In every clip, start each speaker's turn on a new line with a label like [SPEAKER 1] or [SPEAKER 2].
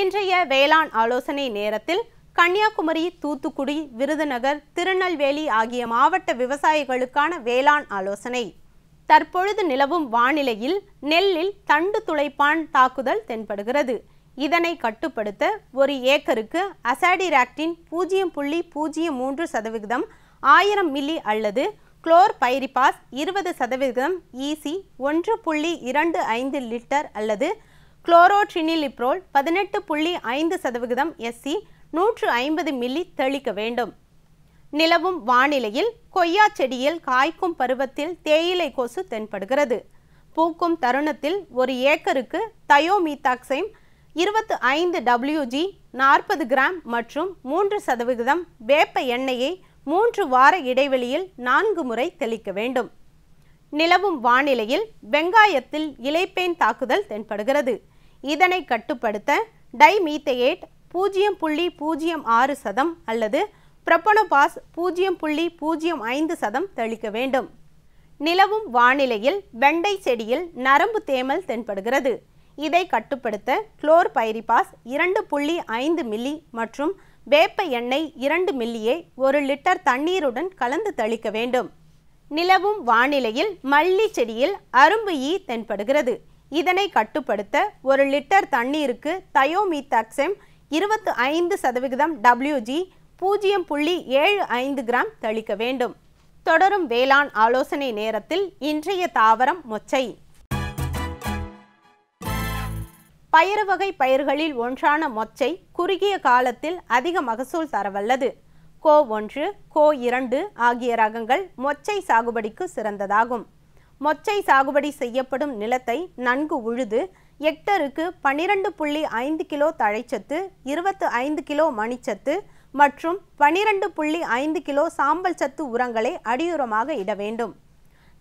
[SPEAKER 1] இன்றைய வேளாண் ஆலோசனை நேரத்தில் கன்னியாகுமரி தூத்துக்குடி விருதுநகர் திருநெல்வேலி ஆகிய மாவட்ட விவசாயிகளுக்கான வேளாண் ஆலோசனை தற்பொழுது நிலவும் வானிலையில் நெல்லில் தண்டு துளைப்பான் தாக்குதல் தென்படுகிறது இதனை கட்டுப்படுத்த ஒரு ஏக்கருக்கு அசாடிராக்டின் பூஜ்ஜியம் புள்ளி பூஜ்ஜியம் மூன்று சதவிகிதம் ஆயிரம் மில்லி அல்லது குளோர் பைரிபாஸ் இருபது சதவிகிதம் ஈசி e ஒன்று புள்ளி இரண்டு ஐந்து லிட்டர் அல்லது குளோரோட்ரினிலிப்ரோல் பதினெட்டு புள்ளி ஐந்து சதவிகிதம் எஸ்சி நூற்று ஐம்பது மில்லி தெளிக்க வேண்டும் நிலவும் வானிலையில் கொய்யா செடியில் காய்க்கும் பருவத்தில் தேயிலை கொசு தென்படுகிறது பூக்கும் தருணத்தில் ஒரு ஏக்கருக்கு தயோமீத்தாக்சைம் இருபத்து ஐந்து டபிள்யூஜி நாற்பது கிராம் மற்றும் மூன்று சதவிகிதம் வேப்ப எண்ணெயை மூன்று வார இடைவெளியில் நான்கு முறை தெளிக்க வேண்டும் நிலவும் வானிலையில் வெங்காயத்தில் இலைப்பேன் தாக்குதல் தென்படுகிறது இதனை கட்டுப்படுத்த டைமீத்தையேட் பூஜ்ஜியம் புள்ளி பூஜ்ஜியம் ஆறு சதம் அல்லது பிரபனோபாஸ் பூஜ்ஜியம் புள்ளி பூஜ்ஜியம் ஐந்து சதம் தெளிக்க வேண்டும் நிலவும் வானிலையில் வெண்டை செடியில் நரம்பு தேமல் தென்படுகிறது இதை கட்டுப்படுத்த குளோர் பைரிபாஸ் இரண்டு புள்ளி ஐந்து மில்லி மற்றும் வேப்ப எண்ணெய் இரண்டு மில்லியை ஒரு லிட்டர் தண்ணீருடன் கலந்து தெளிக்க வேண்டும் நிலவும் வானிலையில் மல்லி செடியில் அரும்பு ஈ தென்படுகிறது இதனை கட்டுப்படுத்த ஒரு லிட்டர் தண்ணீருக்கு தயோமீத்தாக்செம் இருபத்து ஐந்து சதவிகிதம் டபிள்யூஜி பூஜ்ஜியம் புள்ளி ஏழு ஐந்து கிராம் தெளிக்க வேண்டும் தொடரும் வேளாண் ஆலோசனை நேரத்தில் இன்றைய தாவரம் மொச்சை பயறு வகை பயிர்களில் ஒன்றான மொச்சை குறுகிய காலத்தில் அதிக மகசூல் தரவல்லது கோ ஒன்று கோ இரண்டு ஆகிய ரகங்கள் மொச்சை சாகுபடிக்கு சிறந்ததாகும் மொச்சை சாகுபடி செய்யப்படும் நிலத்தை நன்கு உழுது ஹெக்டருக்கு பனிரெண்டு புள்ளி ஐந்து கிலோ தழைச்சத்து இருபத்து ஐந்து கிலோ மணிச்சத்து மற்றும் பனிரெண்டு புள்ளி ஐந்து கிலோ சாம்பல் சத்து உரங்களை அடியுரமாக இட வேண்டும்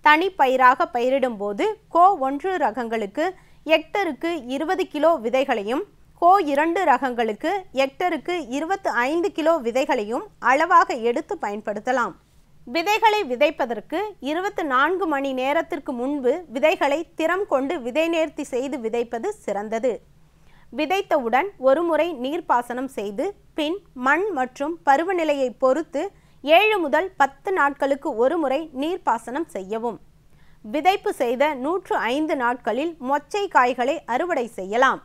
[SPEAKER 1] தனிப்பயிராக பயிரிடும்போது கோ ஒன்று ரகங்களுக்கு எக்டருக்கு இருபது கிலோ விதைகளையும் கோ இரண்டு ரகங்களுக்கு ஹெக்டருக்கு இருபத்து ஐந்து கிலோ விதைகளையும் அளவாக எடுத்து பயன்படுத்தலாம் விதைகளை விதைப்பதற்கு இருபத்தி நான்கு மணி நேரத்திற்கு முன்பு விதைகளை திறம் கொண்டு விதை நேர்த்தி செய்து விதைப்பது சிறந்தது விதைத்தவுடன் ஒருமுறை நீர்ப்பாசனம் செய்து பின் மண் மற்றும் பருவநிலையை பொறுத்து ஏழு முதல் பத்து நாட்களுக்கு ஒருமுறை நீர்ப்பாசனம் செய்யவும் விதைப்பு செய்த நூற்று ஐந்து நாட்களில் மொச்சை காய்களை அறுவடை செய்யலாம்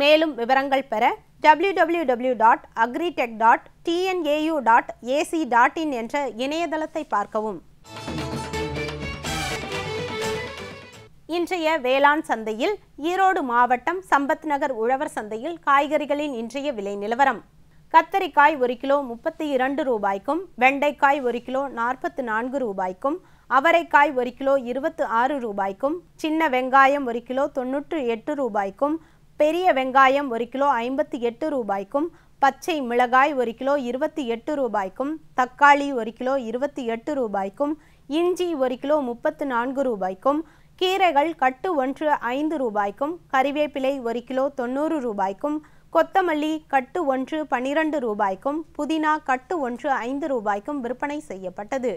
[SPEAKER 1] மேலும் விவரங்கள் பெற W W dot agritech dot TNAU dot AC dot in என்ற இணையதளத்தை பார்க்கவும் இன்றைய வேளாண் சந்தையில் ஈரோடு மாவட்டம் சம்பத் நகர் உழவர் சந்தையில் காய்கறிகளின் இன்றைய விலை நிலவரம் கத்தரிக்காய் ஒரு கிலோ முப்பத்தி இரண்டு ரூபாய்க்கும் வெண்டைக்காய் ஒரு கிலோ நாற்பத்து நான்கு ரூபாய்க்கும் அவரைக்காய் ஒரு கிலோ இருபத்தி ஆறு ரூபாய்க்கும் சின்ன வெங்காயம் ஒரு கிலோ தொன்னூற்று எட்டு ரூபாய்க்கும் பெரிய வெங்காயம் ஒரு கிலோ ஐம்பத்தி எட்டு ரூபாய்க்கும் பச்சை மிளகாய் ஒரு கிலோ இருபத்தி எட்டு ரூபாய்க்கும் தக்காளி ஒரு கிலோ இருபத்தி எட்டு ரூபாய்க்கும் இஞ்சி ஒரு கிலோ முப்பத்து நான்கு ரூபாய்க்கும் கீரைகள் கட்டு ஒன்று ஐந்து ரூபாய்க்கும் கறிவேப்பிலை ஒரு கிலோ தொண்ணூறு ரூபாய்க்கும் கொத்தமல்லி கட்டு ஒன்று பனிரெண்டு ரூபாய்க்கும் புதினா கட்டு ஒன்று ஐந்து ரூபாய்க்கும் விற்பனை செய்யப்பட்டது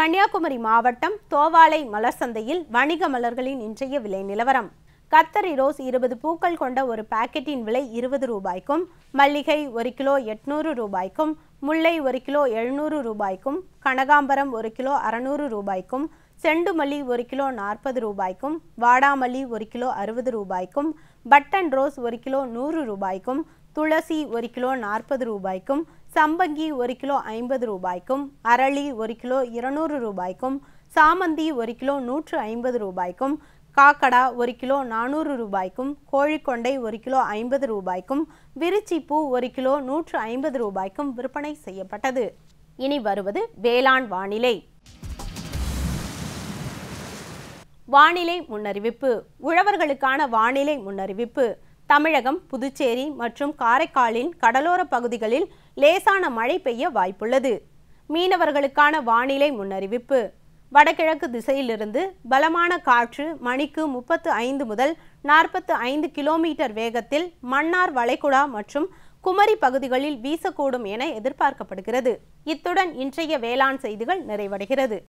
[SPEAKER 1] கன்னியாகுமரி மாவட்டம் தோவாளை மலர் சந்தையில் வணிக மலர்களின் இன்றைய விலை நிலவரம் கத்தரி ரோஸ் இருபது பூக்கள் கொண்ட ஒரு பாக்கெட்டின் விலை இருபது ரூபாய்க்கும் மல்லிகை ஒரு கிலோ எட்நூறு ரூபாய்க்கும் முல்லை ஒரு கிலோ எழுநூறு ரூபாய்க்கும் கனகாம்பரம் ஒரு கிலோ அறநூறு ரூபாய்க்கும் செண்டுமல்லி ஒரு கிலோ நாற்பது ரூபாய்க்கும் வாடாமல்லி ஒரு கிலோ அறுபது ரூபாய்க்கும் பட்டன் ரோஸ் ஒரு கிலோ நூறு ரூபாய்க்கும் துளசி ஒரு கிலோ நாற்பது ரூபாய்க்கும் சம்பங்கி ஒரு கிலோ ஐம்பது ரூபாய்க்கும் அரளி ஒரு கிலோ இருநூறு ரூபாய்க்கும் சாமந்தி ஒரு கிலோ நூற்று ஐம்பது ரூபாய்க்கும் காக்கடா ஒரு கிலோ நானூறு ரூபாய்க்கும் கோழிக்கொண்டை ஒரு கிலோ ஐம்பது ரூபாய்க்கும் விருச்சிப்பூ ஒரு கிலோ நூற்று ஐம்பது ரூபாய்க்கும் விற்பனை செய்யப்பட்டது இனி வருவது வேளாண் வானிலை வானிலை முன்னறிவிப்பு உழவர்களுக்கான வானிலை முன்னறிவிப்பு தமிழகம் புதுச்சேரி மற்றும் காரைக்காலின் கடலோர பகுதிகளில் லேசான மழை பெய்ய வாய்ப்புள்ளது மீனவர்களுக்கான வானிலை முன்னறிவிப்பு வடகிழக்கு திசையிலிருந்து பலமான காற்று மணிக்கு முப்பத்து ஐந்து முதல் நாற்பத்து ஐந்து கிலோமீட்டர் வேகத்தில் மன்னார் வளைகுடா மற்றும் குமரி பகுதிகளில் வீசக்கூடும் என எதிர்பார்க்கப்படுகிறது இத்துடன் இன்றைய வேளாண் செய்திகள் நிறைவடைகிறது